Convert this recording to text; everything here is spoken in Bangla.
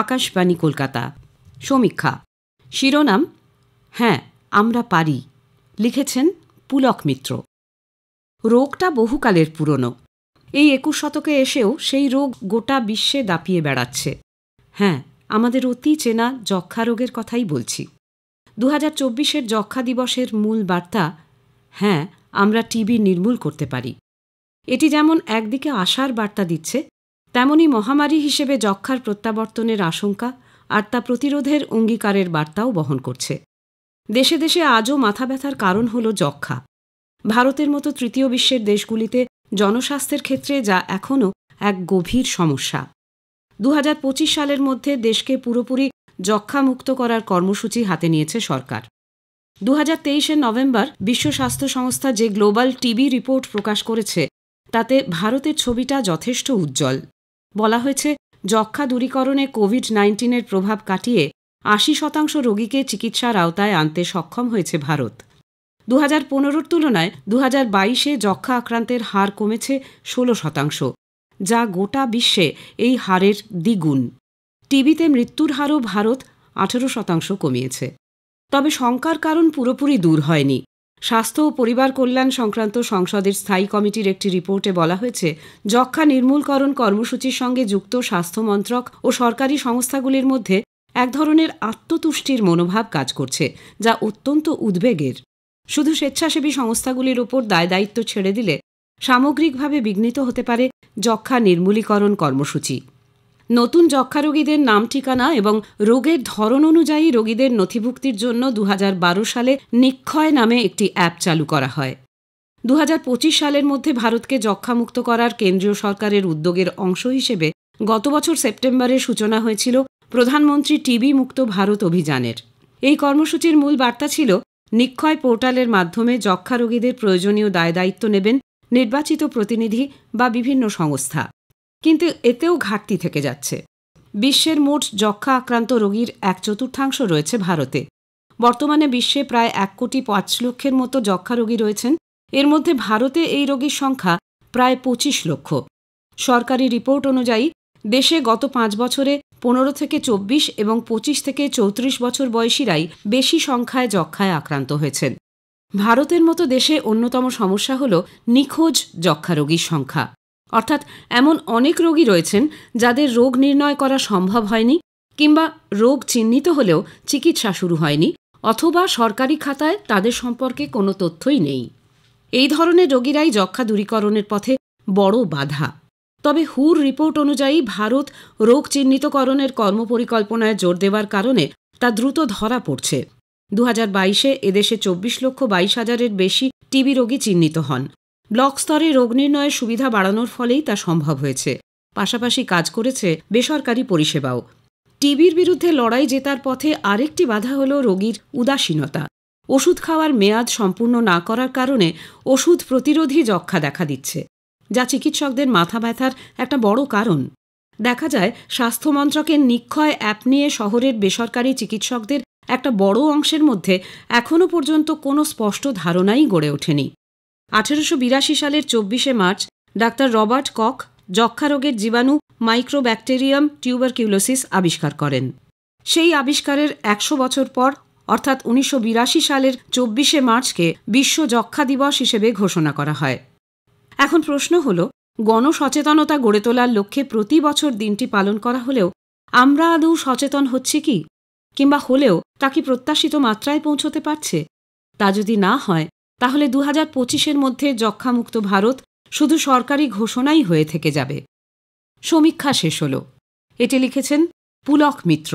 আকাশবাণী কলকাতা সমীক্ষা শিরোনাম হ্যাঁ আমরা পারি লিখেছেন পুলক মিত্র রোগটা বহুকালের পুরনো এই একুশ শতকে এসেও সেই রোগ গোটা বিশ্বে দাপিয়ে বেড়াচ্ছে হ্যাঁ আমাদের অতি চেনা যক্ষা রোগের কথাই বলছি দু হাজার চব্বিশের যক্ষা দিবসের মূল বার্তা হ্যাঁ আমরা টিবি নির্মূল করতে পারি এটি যেমন একদিকে আশার বার্তা দিচ্ছে তেমনি মহামারী হিসেবে যক্ষার প্রত্যাবর্তনের আশঙ্কা আর তা প্রতিরোধের অঙ্গীকারের বার্তাও বহন করছে দেশে দেশে আজও মাথা ব্যথার কারণ হল যক্ষা ভারতের মতো তৃতীয় বিশ্বের দেশগুলিতে জনস্বাস্থ্যের ক্ষেত্রে যা এখনও এক গভীর সমস্যা দু সালের মধ্যে দেশকে পুরোপুরি যক্ষামুক্ত করার কর্মসূচি হাতে নিয়েছে সরকার দু হাজার নভেম্বর বিশ্ব স্বাস্থ্য সংস্থা যে গ্লোবাল টিবি রিপোর্ট প্রকাশ করেছে তাতে ভারতের ছবিটা যথেষ্ট উজ্জ্বল বলা হয়েছে যক্ষা দূরীকরণে কোভিড নাইন্টিনের প্রভাব কাটিয়ে আশি শতাংশ রোগীকে চিকিৎসার আওতায় আনতে সক্ষম হয়েছে ভারত দু হাজার পনেরোর তুলনায় দু হাজার বাইশে যক্ষা আক্রান্তের হার কমেছে ষোলো শতাংশ যা গোটা বিশ্বে এই হারের দ্বিগুণ টিবিতে মৃত্যুর হারও ভারত আঠেরো শতাংশ কমিয়েছে তবে শঙ্কার কারণ পুরোপুরি দূর হয়নি স্বাস্থ্য ও পরিবার কল্যাণ সংক্রান্ত সংসদের স্থায়ী কমিটির একটি রিপোর্টে বলা হয়েছে যক্ষা নির্মূলকরণ কর্মসূচির সঙ্গে যুক্ত স্বাস্থ্য মন্ত্রক ও সরকারি সংস্থাগুলির মধ্যে এক ধরনের আত্মতুষ্টির মনোভাব কাজ করছে যা অত্যন্ত উদ্বেগের শুধু স্বেচ্ছাসেবী সংস্থাগুলির ওপর দায় দায়িত্ব ছেড়ে দিলে সামগ্রিকভাবে বিঘ্নিত হতে পারে যক্ষা নির্মূলীকরণ কর্মসূচি নতুন রোগীদের নাম ঠিকানা এবং রোগের ধরন অনুযায়ী রোগীদের নথিভুক্তির জন্য দু সালে নিক্ষয় নামে একটি অ্যাপ চালু করা হয় দু সালের মধ্যে ভারতকে যক্ষামুক্ত করার কেন্দ্রীয় সরকারের উদ্যোগের অংশ হিসেবে গত বছর সেপ্টেম্বরে সূচনা হয়েছিল প্রধানমন্ত্রী টিবি মুক্ত ভারত অভিযানের এই কর্মসূচির মূল বার্তা ছিল নিক্ষয় পোর্টালের মাধ্যমে যক্ষা রোগীদের প্রয়োজনীয় দায় দায়িত্ব নেবেন নির্বাচিত প্রতিনিধি বা বিভিন্ন সংস্থা কিন্তু এতেও ঘাটতি থেকে যাচ্ছে বিশ্বের মোট যক্ষা আক্রান্ত রোগীর এক চতুর্থাংশ রয়েছে ভারতে বর্তমানে বিশ্বে প্রায় এক কোটি পাঁচ লক্ষের মতো যক্ষা রোগী রয়েছেন এর মধ্যে ভারতে এই রোগীর সংখ্যা প্রায় পঁচিশ লক্ষ সরকারি রিপোর্ট অনুযায়ী দেশে গত পাঁচ বছরে পনেরো থেকে চব্বিশ এবং পঁচিশ থেকে চৌত্রিশ বছর বয়সীরাই বেশি সংখ্যায় যক্ষায় আক্রান্ত হয়েছেন ভারতের মতো দেশে অন্যতম সমস্যা হল নিখোঁজ যক্ষা রোগীর সংখ্যা অর্থাৎ এমন অনেক রোগী রয়েছেন যাদের রোগ নির্ণয় করা সম্ভব হয়নি কিংবা রোগ চিহ্নিত হলেও চিকিৎসা শুরু হয়নি অথবা সরকারি খাতায় তাদের সম্পর্কে কোনো তথ্যই নেই এই ধরনের রোগীরাই যক্ষা দূরীকরণের পথে বড় বাধা তবে হুর রিপোর্ট অনুযায়ী ভারত রোগ চিহ্নিতকরণের কর্মপরিকল্পনায় জোর দেওয়ার কারণে তা দ্রুত ধরা পড়ছে দু হাজার বাইশে এদেশে চব্বিশ লক্ষ বাইশ হাজারের বেশি টিবি রোগী চিহ্নিত হন ব্লক স্তরে রোগ নির্ণয়ের সুবিধা বাড়ানোর ফলেই তা সম্ভব হয়েছে পাশাপাশি কাজ করেছে বেসরকারি পরিষেবাও টিবির বিরুদ্ধে লড়াই জেতার পথে আরেকটি বাধা হল রোগীর উদাসীনতা ওষুধ খাওয়ার মেয়াদ সম্পূর্ণ না করার কারণে ওষুধ প্রতিরোধী যক্ষা দেখা দিচ্ছে যা চিকিৎসকদের মাথা ব্যথার একটা বড় কারণ দেখা যায় স্বাস্থ্য মন্ত্রকের নিক্ষয় অ্যাপ নিয়ে শহরের বেসরকারি চিকিৎসকদের একটা বড় অংশের মধ্যে এখনও পর্যন্ত কোনো স্পষ্ট ধারণাই গড়ে ওঠেনি আঠেরোশো বিরাশি সালের চব্বিশে মার্চ ডাক্তার রবার্ট কক যক্ষা রোগের জীবাণু মাইক্রোব্যাকটেরিয়াম টিউবারকিউলোসিস আবিষ্কার করেন সেই আবিষ্কারের একশো বছর পর অর্থাৎ উনিশশো সালের চব্বিশে মার্চকে বিশ্ব যক্ষা দিবস হিসেবে ঘোষণা করা হয় এখন প্রশ্ন হল গণসচেতনতা গড়ে তোলার লক্ষ্যে প্রতি বছর দিনটি পালন করা হলেও আমরা আদৌ সচেতন হচ্ছে কি কিংবা হলেও তা কি প্রত্যাশিত মাত্রায় পৌঁছতে পারছে তা যদি না হয় তাহলে দু হাজার পঁচিশের মধ্যে যক্ষামুক্ত ভারত শুধু সরকারি ঘোষণাই হয়ে থেকে যাবে সমীক্ষা শেষ হল এটি লিখেছেন পুলক মিত্র